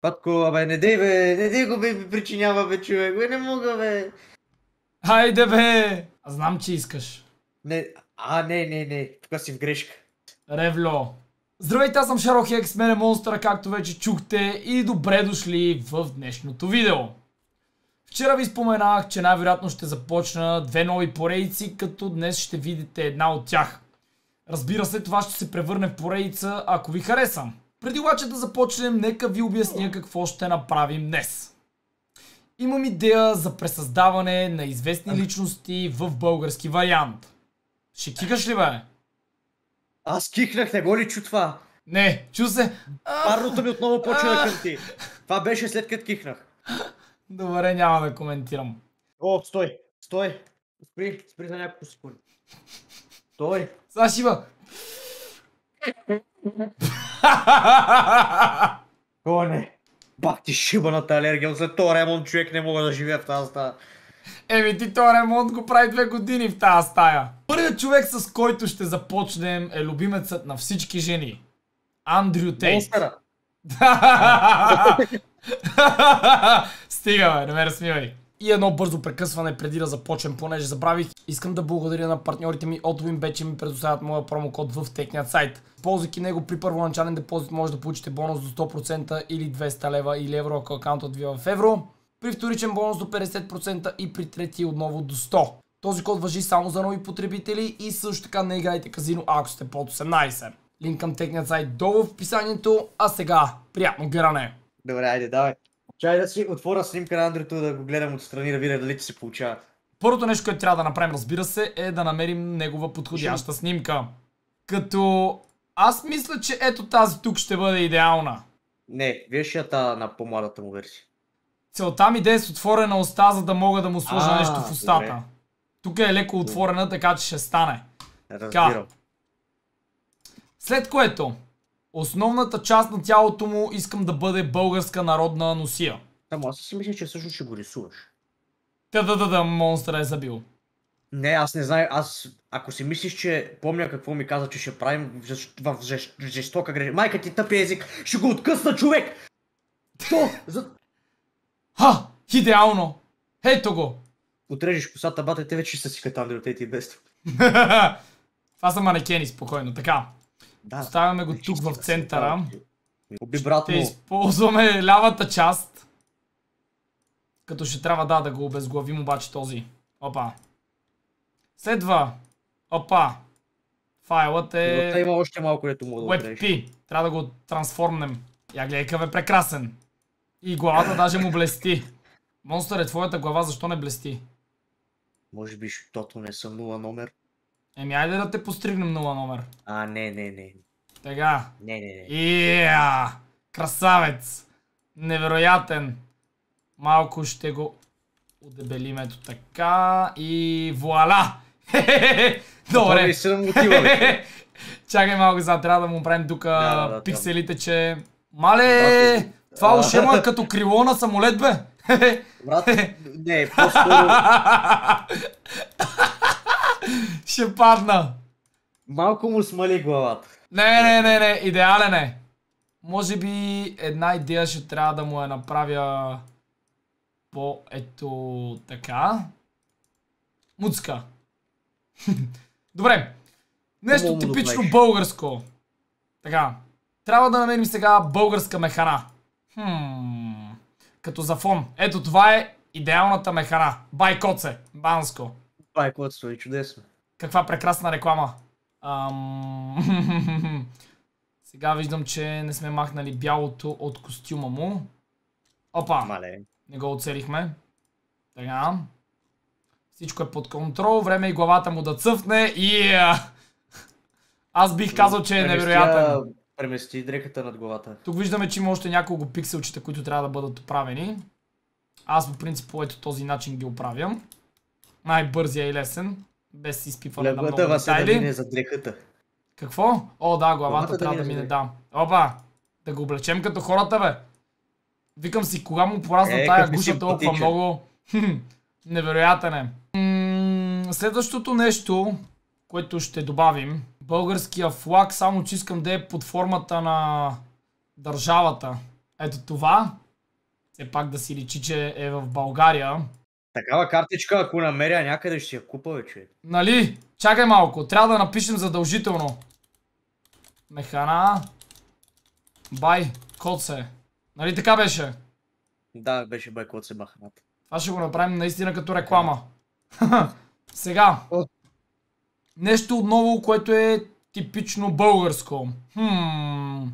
Патко, абе, не дей, бе, не дей го, бе, причинява, бе, човек, бе, не мога, бе. Хайде, бе! Аз знам, че искаш. Не, а, не, не, не, тук си в грешка. Ревло. Здравейте, аз съм Шаро Хекс, мен е както вече чухте и добре дошли в днешното видео. Вчера ви споменах, че най-вероятно ще започна две нови поредици, като днес ще видите една от тях. Разбира се, това ще се превърне в поредица, ако ви харесам. Преди обаче да започнем, нека ви обясня какво ще направим днес. Имам идея за пресъздаване на известни ами- личности в български вариант. Ще кикаш ли бе? Аз кихнах, не го ли чу това? Не, чу се. Парното ми отново почва да кърти. Това беше след като кихнах. Добре, няма да коментирам. О, стой, стой. Спри, спри за няколко секунди. Стой. Сега ще има. Гоне. Бак ти шибаната алергия. След този ремонт човек не мога да живея в тази стая. Еми ти този ремонт го прави две години в тази стая. Първият човек с който ще започнем е любимецът на всички жени. Андрю Тейт. Монстъра. Стига, бе, не ме разсмивай и едно бързо прекъсване преди да започнем, понеже забравих. Искам да благодаря на партньорите ми от WinBet, че ми предоставят моя промокод в техният сайт. Ползвайки него при първоначален депозит може да получите бонус до 100% или 200 лева или евро, ако акаунтът ви е в евро. При вторичен бонус до 50% и при трети отново до 100%. Този код въжи само за нови потребители и също така не играйте казино, ако сте под 18. Линк към техният сайт долу в описанието, а сега приятно гране! Добре, айде, давай! Чай да си отворя снимка на Андрето да го гледам отстрани, да видя дали ти се получава. Първото нещо, което трябва да направим, разбира се, е да намерим негова подходяща снимка. Като аз мисля, че ето тази тук ще бъде идеална. Не, виж я на по-младата му версия. Целта ми да е с отворена уста, за да мога да му сложа а, нещо в устата. Добре. Тук е леко отворена, така че ще стане. Разбирам. След което, Основната част на тялото му искам да бъде българска народна носия. Ама аз си мисля, че всъщност ще го рисуваш. Да, да да да, монстра е забил. Не, аз не знам, аз ако си мислиш, че помня какво ми каза, че ще правим в, жестока грешка. Майка ти тъпи език, ще го откъсна човек! То! За... Ха! Идеално! Ето го! Отрежеш косата, бате, те вече ще са си катандри от тези без това. това са манекени, спокойно, така. Да. Оставяме го е, тук в центъра. Ще използваме лявата част. Като ще трябва да, да го обезглавим обаче този. Опа. Следва. Опа. Файлът е... Но има още малко, дето му да WebP. Трябва да го трансформнем. Я гледай какъв е прекрасен. И главата даже му блести. Монстър е твоята глава, защо не блести? Може би, защото не съм нула номер. Еми, айде да те постригнем нова номер. А, не, не, не. Тега. Не, не, не. Yeah! Красавец! Невероятен! Малко ще го удебелим ето така и вуаля! Добре. Чакай малко за, трябва да му правим тук пикселите, че... Мале! Това още му е като крило на самолет, бе! Брат, не, по-скоро... Ще падна. Малко му смали главата. Не, не, не, не, идеален е. Може би една идея ще трябва да му я направя по ето така. Муцка. Добре. Нещо типично българско. Така. Трябва да намерим сега българска механа. Хм. Като за фон. Ето това е идеалната механа. Байкоце. Банско. Това е което стои чудесно. Каква прекрасна реклама. Ам... Сега виждам, че не сме махнали бялото от костюма му. Опа! Мале. Не го оцелихме. Така. Всичко е под контрол. Време и е главата му да цъфне. И... Yeah! Аз бих казал, че е невероятен. Премести дрехата над главата. Тук виждаме, че има още няколко пикселчета, които трябва да бъдат оправени. Аз по принцип по ето този начин ги оправям. Най-бързия и лесен, без изпипване на много Вася се да мине за дрехата. Какво? О, да, главата, главата трябва да, да е мине, да. Опа, да го облечем като хората, бе. Викам си, кога му поразна е, тая гуша толкова много. Хм, невероятен е. следващото нещо, което ще добавим, българския флаг, само че искам да е под формата на държавата. Ето това, все пак да си личи, че е в България. Такава картичка, ако намеря някъде, ще си я купа, бе, човек. Нали? Чакай малко, трябва да напишем задължително. Механа. Бай, код се. Нали така беше? Да, беше бай, код се маханата. Това ще го направим наистина като реклама. Да. Сега. Нещо отново, което е типично българско. Хм.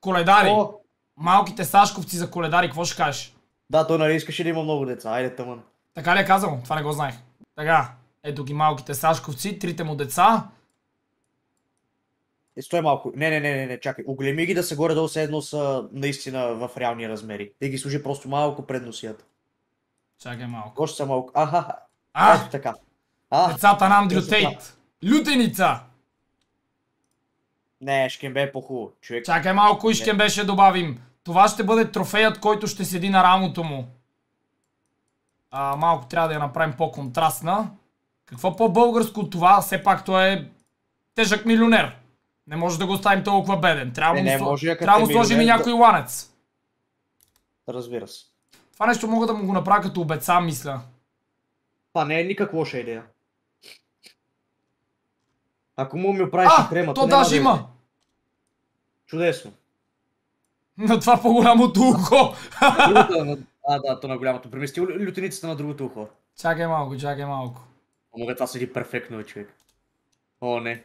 Коледари. О. Малките сашковци за коледари, какво ще кажеш? Да, той нали искаше да има много деца. Айде тъмън. Така ли е казал? Това не го знаех. Така, ето ги малките Сашковци, трите му деца. Е, стой малко. Не, не, не, не, не, чакай. Оглеми ги да са горе-долу седно са наистина в реални размери. Те ги служи просто малко пред носията. Чакай малко. Кош са малко. Аха. А! а, така. А! Децата на Андрю Тейт. Лютеница! Не, Шкембе е по-хубаво. Човек... Чакай малко и Шкембе ще добавим. Това ще бъде трофеят, който ще седи на рамото му а, малко трябва да я направим по-контрастна. Какво по-българско от това? Все пак той е тежък милионер. Не може да го оставим толкова беден. Трябва, не, му, не, трябва му е сложим и някой да... ланец. Разбира се. Това нещо мога да му го направя като обеца, мисля. Това не е никак лоша идея. Ако му ми оправиш крема, то даже да има! Чудесно. На това по-голямото ухо! А, да, то на голямото. Премести лютеницата на другото ухо. Чакай малко, чакай малко. мога това седи перфектно, човек. О, не.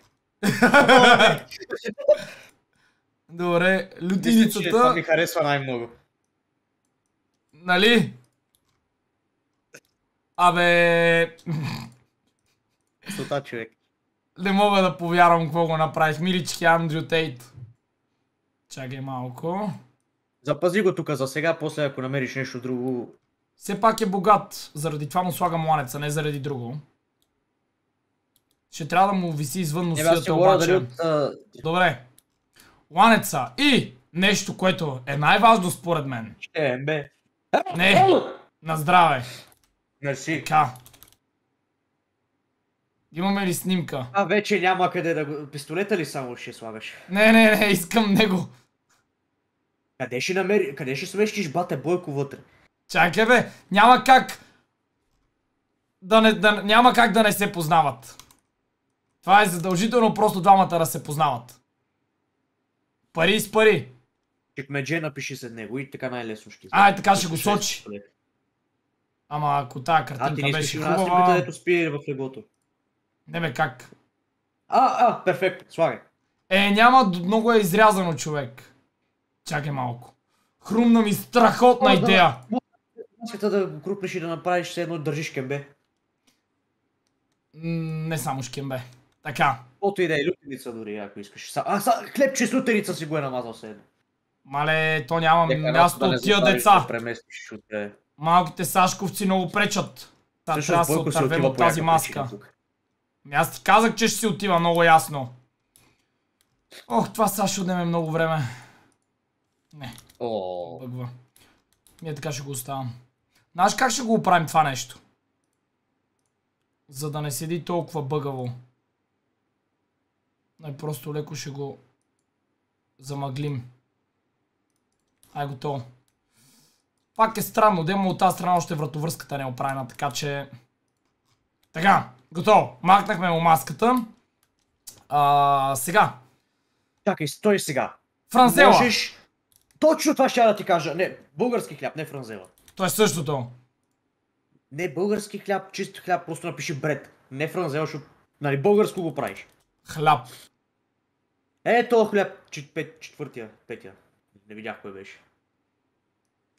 Добре, лютиницата... Мисля, това ми харесва най-много. Нали? Абе... Сота, човек. Не мога да повярвам какво го направих. Милички Андрю Тейт. Чакай малко. Запази го тук за сега, после ако намериш нещо друго... Все пак е богат, заради това му слагам мланеца, не заради друго. Ще трябва да му виси извън носията обаче. От... Добре. Ланеца и нещо, което е най-важно според мен. Ще бе. Не, на здраве. Мерси. Така. Имаме ли снимка? А, вече няма къде да го... Пистолета ли само ще слагаш? Не, не, не, искам него. Къде ще намери, къде ще смещиш бате Бойко вътре? Чакай бе, няма как да не, да, няма как да не се познават. Това е задължително просто двамата да се познават. Пари с пари. Чекмедже напиши след него и така най-лесно ще А, е така ще го сочи. Ама ако тази картинка а, беше хубава... А, ти не искаш където спи в легото. Не бе, как? А, а, перфект, слагай. Е, няма, много е изрязано човек. Чакай малко. Хрумна ми страхотна О, идея. Маската да го крупнеш и да направиш все едно държиш кембе. Не само шкембе. Така. Ото и да е лютеница дори, ако искаш. А, са, хлебче с лютеница си го е намазал все едно. Мале, то няма място от тия деца. Да Малките сашковци много пречат. Та трябва да се отървем от тази маска. Ми аз ти казах, че ще си отива много ясно. Ох, това Сашо отнеме много време. Не. О. Бъгва. Ние така ще го оставам. Знаеш как ще го оправим това нещо? За да не седи толкова бъгаво. Най просто леко ще го замъглим. Ай готово. Пак е странно, демо от тази страна още вратовръзката не е оправена, така че... Така, готово. Махнахме му маската. А, сега. Чакай, стой сега. Франзела. Можеш точно това ще я да ти кажа. Не, български хляб, не франзела. То е същото. Не български хляб, чист хляб, просто напиши бред. Не франзела, защото нали, българско го правиш. Хляб. Е, то хляб, чет, пет, четвъртия, петия. Не видях кой беше.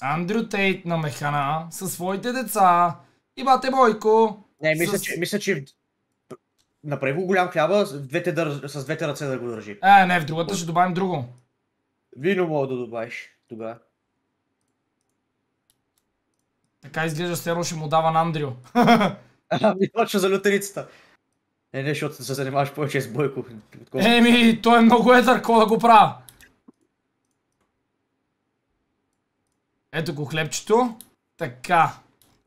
Андрю Тейт на механа със своите деца и бате Бойко. Не, мисля, с... че, мисля, че направи го голям хляба с двете, дър... с двете ръце да го държи. Е, не, в другата ще добавим друго. Вино мога да добавиш тогава. Така изглежда Серо ще му дава на Андрио. Ами точно за лютерицата. Не, не, защото се занимаваш повече с Бойко. Еми, той е много едър, какво да го правя? Ето го хлебчето. Така.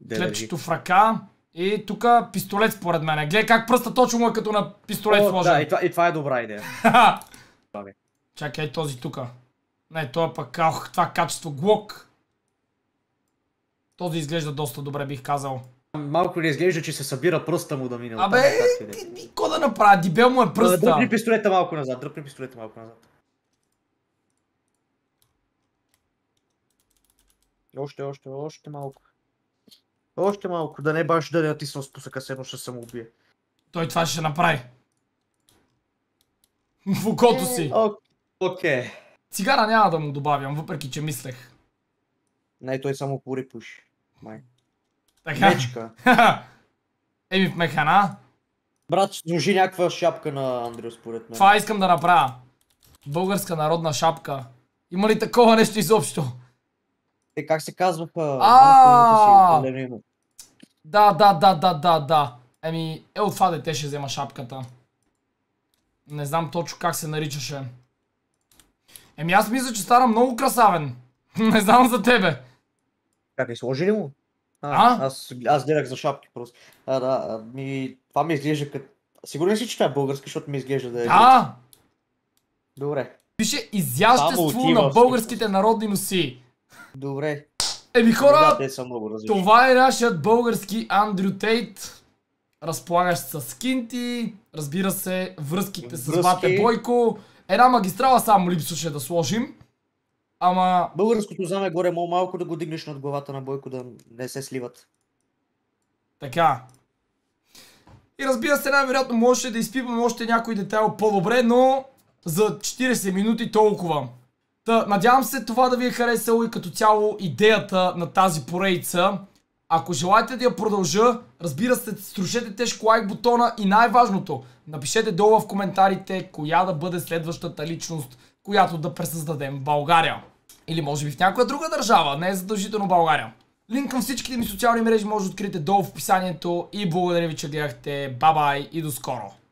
Де, хлебчето в ръка. И тук пистолет според мен. Гледай как пръста точно му е като на пистолет О, сложен. Да, и това, и това е добра идея. Чакай този тука. Не, той е пък ох, това качество глок. Този изглежда доста добре, бих казал. Малко ли изглежда, че се събира пръста му да мине? Абе, е? какво да направи? Дибел му е пръста. Дръпни пистолета малко назад, дръпни пистолета малко назад. Още, още, още малко. Още малко, да не баш да не натисна спусъка, се едно ще се му убие. Той това ще направи. В окото си. Е, окей. Okay. Цигара няма да му добавям, въпреки че мислех. Не, той само пури пуши. Май. Така. Мечка. Еми в механа. Брат, служи някаква шапка на Андрио според мен. Това искам да направя. Българска народна шапка. Има ли такова нещо изобщо? Е, как се казваха? А, да, да, да, да, да, да. Еми, е от това дете ще взема шапката. Не знам точно как се наричаше. Еми аз мисля, че стана много красавен. Не знам за тебе. Как е сложи ли му? А, а? Аз, аз гледах за шапки просто. А, да, ми, това ми изглежда като... Сигурен си, че това е български, защото ми изглежда да е... А! Добре. Пише изящество на българските народни носи. Добре. Еми хора, да, това е нашият български Андрю Тейт. Разполагаш с кинти, разбира се, връзките Връзки. с Бате Бойко. Една магистрала само липсваше да сложим. Ама... Българското знаме горе мол малко да го дигнеш над главата на Бойко, да не се сливат. Така. И разбира се, най-вероятно можеше да изпипаме още някой детайл по-добре, но за 40 минути толкова. Та, надявам се това да ви е харесало и като цяло идеята на тази поредица. Ако желаете да я продължа, разбира се, струшете тежко лайк бутона и най-важното, напишете долу в коментарите коя да бъде следващата личност, която да пресъздадем в България. Или може би в някоя друга държава, не е задължително България. Линк към всичките ми социални мрежи може да откриете долу в описанието и благодаря ви, че гледахте. Бабай и до скоро!